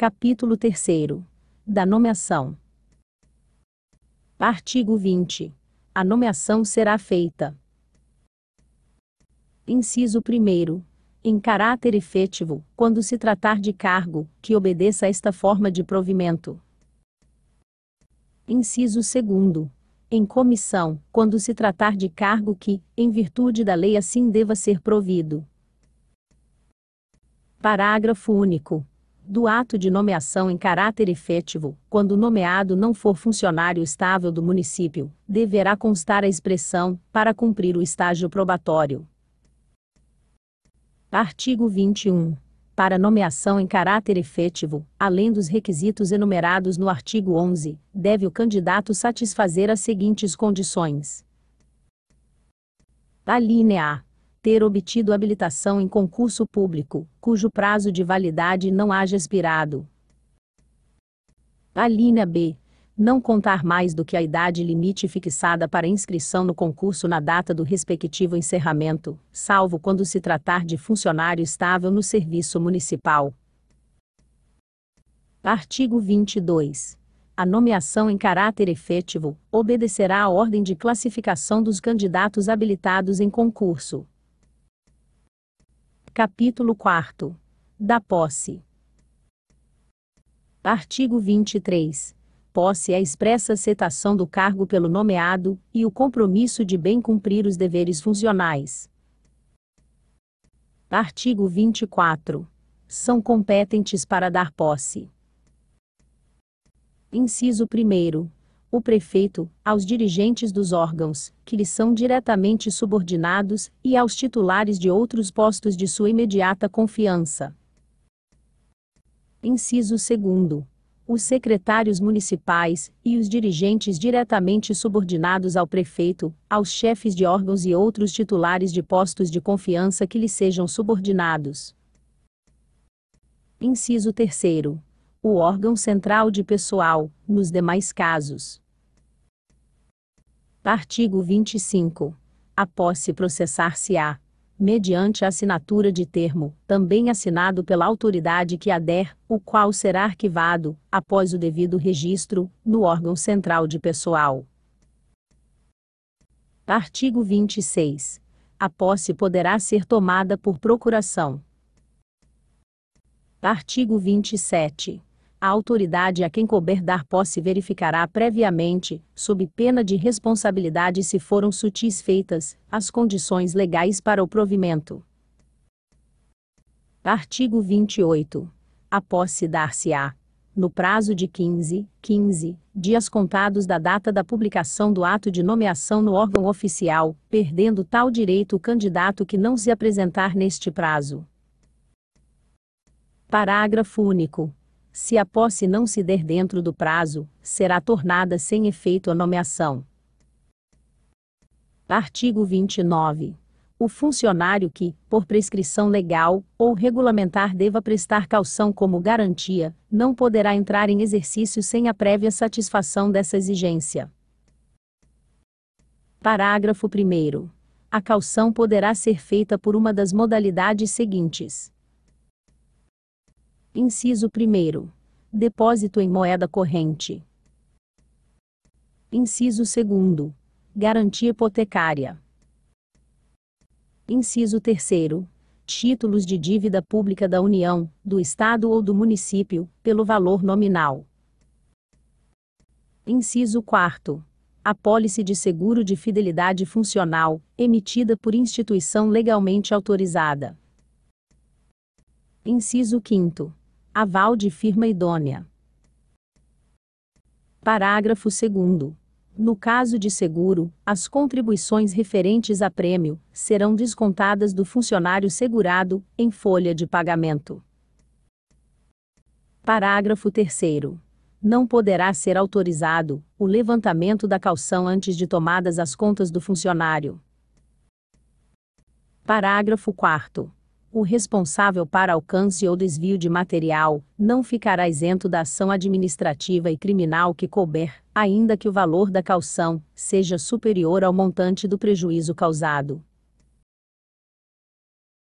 Capítulo 3 Da nomeação. Artigo 20. A nomeação será feita. Inciso 1. Em caráter efetivo, quando se tratar de cargo que obedeça a esta forma de provimento. Inciso 2. Em comissão, quando se tratar de cargo que, em virtude da lei, assim deva ser provido. Parágrafo único do ato de nomeação em caráter efetivo, quando o nomeado não for funcionário estável do município, deverá constar a expressão, para cumprir o estágio probatório. Artigo 21. Para nomeação em caráter efetivo, além dos requisitos enumerados no artigo 11, deve o candidato satisfazer as seguintes condições. linha A ter obtido habilitação em concurso público, cujo prazo de validade não haja expirado. A linha B. Não contar mais do que a idade limite fixada para inscrição no concurso na data do respectivo encerramento, salvo quando se tratar de funcionário estável no serviço municipal. Artigo 22 a nomeação em caráter efetivo obedecerá à ordem de classificação dos candidatos habilitados em concurso, Capítulo 4 Da posse. Artigo 23. Posse é a expressa aceitação do cargo pelo nomeado e o compromisso de bem cumprir os deveres funcionais. Artigo 24. São competentes para dar posse. Inciso 1 o prefeito, aos dirigentes dos órgãos, que lhe são diretamente subordinados, e aos titulares de outros postos de sua imediata confiança. Inciso 2. Os secretários municipais, e os dirigentes diretamente subordinados ao prefeito, aos chefes de órgãos e outros titulares de postos de confiança que lhe sejam subordinados. Inciso 3 o órgão central de pessoal, nos demais casos. Artigo 25. A posse processar-se-á, mediante a assinatura de termo, também assinado pela autoridade que ader, o qual será arquivado, após o devido registro, no órgão central de pessoal. Artigo 26. A posse poderá ser tomada por procuração. Artigo 27 a autoridade a quem couber dar posse verificará previamente, sob pena de responsabilidade se foram sutis feitas, as condições legais para o provimento. Artigo 28. A posse dar-se-á, no prazo de 15, 15 dias contados da data da publicação do ato de nomeação no órgão oficial, perdendo tal direito o candidato que não se apresentar neste prazo. Parágrafo único. Se a posse não se der dentro do prazo, será tornada sem efeito a nomeação. Artigo 29. O funcionário que, por prescrição legal ou regulamentar, deva prestar caução como garantia, não poderá entrar em exercício sem a prévia satisfação dessa exigência. Parágrafo 1. A caução poderá ser feita por uma das modalidades seguintes: Inciso 1. Depósito em moeda corrente. Inciso 2. Garantia hipotecária. Inciso 3. Títulos de dívida pública da União, do Estado ou do município, pelo valor nominal. Inciso 4. Apólice de seguro de fidelidade funcional, emitida por instituição legalmente autorizada. Inciso 5 Aval de firma idônea. Parágrafo 2. No caso de seguro, as contribuições referentes a prêmio serão descontadas do funcionário segurado, em folha de pagamento. Parágrafo 3. Não poderá ser autorizado o levantamento da calção antes de tomadas as contas do funcionário. Parágrafo 4 o responsável para alcance ou desvio de material não ficará isento da ação administrativa e criminal que couber, ainda que o valor da caução seja superior ao montante do prejuízo causado.